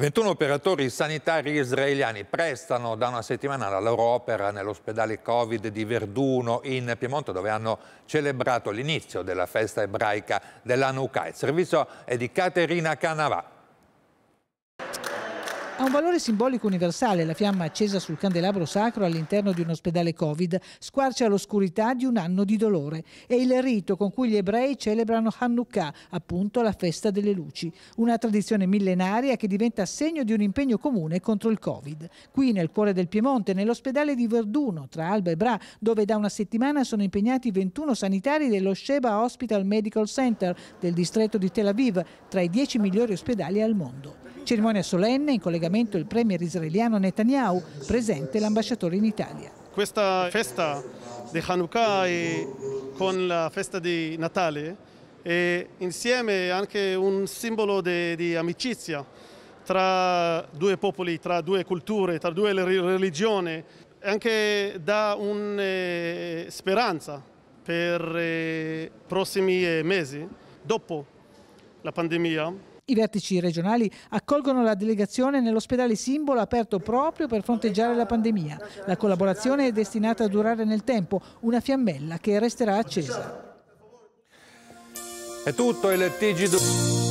21 operatori sanitari israeliani prestano da una settimana la loro opera nell'ospedale Covid di Verduno in Piemonte dove hanno celebrato l'inizio della festa ebraica dell'Hanukkah. Il servizio è di Caterina Canavà. Ha un valore simbolico universale la fiamma accesa sul candelabro sacro all'interno di un ospedale Covid, squarcia l'oscurità di un anno di dolore. È il rito con cui gli ebrei celebrano Hanukkah, appunto la festa delle luci, una tradizione millenaria che diventa segno di un impegno comune contro il Covid. Qui nel cuore del Piemonte, nell'ospedale di Verduno, tra Alba e Bra, dove da una settimana sono impegnati 21 sanitari dello Sheba Hospital Medical Center del distretto di Tel Aviv, tra i 10 migliori ospedali al mondo. Cerimonia solenne in collegamento il premier israeliano Netanyahu, presente l'ambasciatore in Italia. Questa festa di Hanukkah con la festa di Natale e insieme anche un simbolo di amicizia tra due popoli, tra due culture, tra due religioni, anche dà una eh, speranza per i eh, prossimi eh, mesi dopo la pandemia i vertici regionali accolgono la delegazione nell'ospedale Simbolo aperto proprio per fronteggiare la pandemia. La collaborazione è destinata a durare nel tempo, una fiammella che resterà accesa. È tutto il TG2.